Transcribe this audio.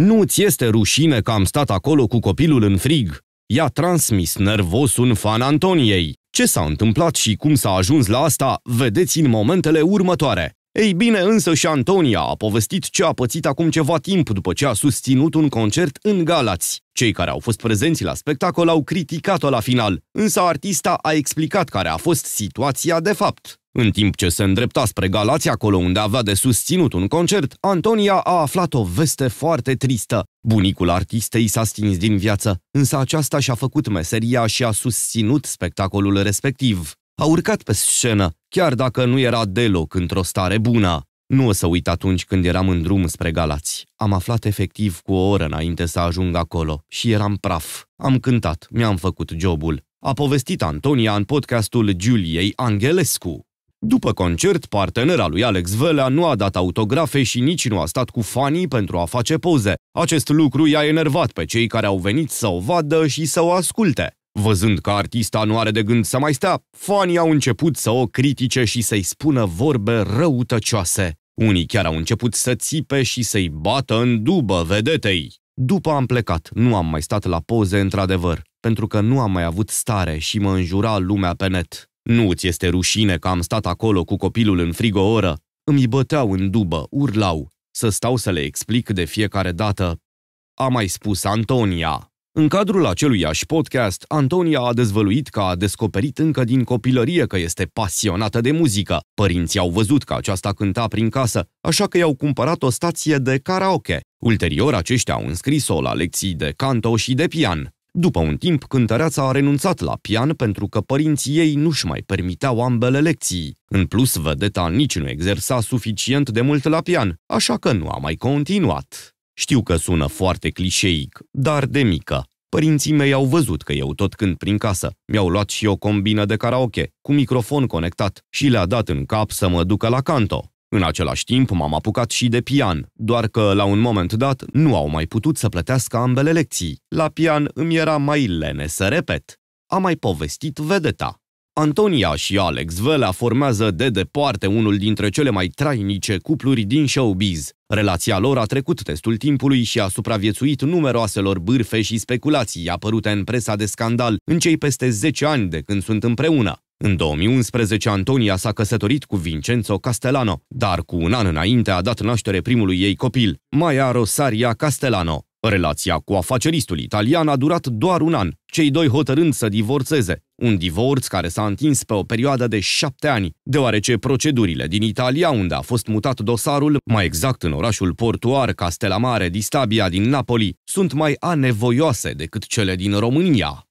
Nu ți este rușine că am stat acolo cu copilul în frig? I-a transmis nervos un fan Antoniei. Ce s-a întâmplat și cum s-a ajuns la asta, vedeți în momentele următoare. Ei bine, însă și Antonia a povestit ce a pățit acum ceva timp după ce a susținut un concert în Galați. Cei care au fost prezenți la spectacol au criticat-o la final, însă artista a explicat care a fost situația de fapt. În timp ce se îndrepta spre Galați, acolo unde avea de susținut un concert, Antonia a aflat o veste foarte tristă. Bunicul artistei s-a stins din viață, însă aceasta și-a făcut meseria și a susținut spectacolul respectiv. A urcat pe scenă, chiar dacă nu era deloc într-o stare bună. Nu o să uit atunci când eram în drum spre Galați. Am aflat efectiv cu o oră înainte să ajung acolo și eram praf. Am cântat, mi-am făcut jobul. A povestit Antonia în podcastul Giuliei Angelescu. După concert, partenera lui Alex Velea nu a dat autografe și nici nu a stat cu fanii pentru a face poze. Acest lucru i-a enervat pe cei care au venit să o vadă și să o asculte. Văzând că artista nu are de gând să mai stea, fanii au început să o critique și să-i spună vorbe răutăcioase. Unii chiar au început să țipe și să-i bată în dubă vedetei. După am plecat, nu am mai stat la poze într-adevăr, pentru că nu am mai avut stare și mă înjura lumea pe net. Nu ți este rușine că am stat acolo cu copilul în frig o oră? Îmi băteau în dubă, urlau, să stau să le explic de fiecare dată. A mai spus Antonia. În cadrul acelui aș podcast, Antonia a dezvăluit că a descoperit încă din copilărie că este pasionată de muzică. Părinții au văzut că aceasta cânta prin casă, așa că i-au cumpărat o stație de karaoke. Ulterior, aceștia au înscris-o la lecții de canto și de pian. După un timp, cântăreața a renunțat la pian pentru că părinții ei nu-și mai permiteau ambele lecții. În plus, vedeta nici nu exersa suficient de mult la pian, așa că nu a mai continuat. Știu că sună foarte clișeic, dar de mică. Părinții mei au văzut că eu tot cânt prin casă. Mi-au luat și o combină de karaoke, cu microfon conectat, și le-a dat în cap să mă ducă la canto. În același timp m-am apucat și de pian, doar că la un moment dat nu au mai putut să plătească ambele lecții. La pian îmi era mai lene să repet. A mai povestit vedeta. Antonia și Alex Vela formează de departe unul dintre cele mai trainice cupluri din showbiz. Relația lor a trecut testul timpului și a supraviețuit numeroaselor bârfe și speculații apărute în presa de scandal în cei peste 10 ani de când sunt împreună. În 2011, Antonia s-a căsătorit cu Vincenzo Castellano, dar cu un an înainte a dat naștere primului ei copil, Maia Rosaria Castellano. Relația cu afaceristul italian a durat doar un an, cei doi hotărând să divorțeze, un divorț care s-a întins pe o perioadă de șapte ani, deoarece procedurile din Italia, unde a fost mutat dosarul, mai exact în orașul portuar Castelamare di Stabia din Napoli, sunt mai anevoioase decât cele din România.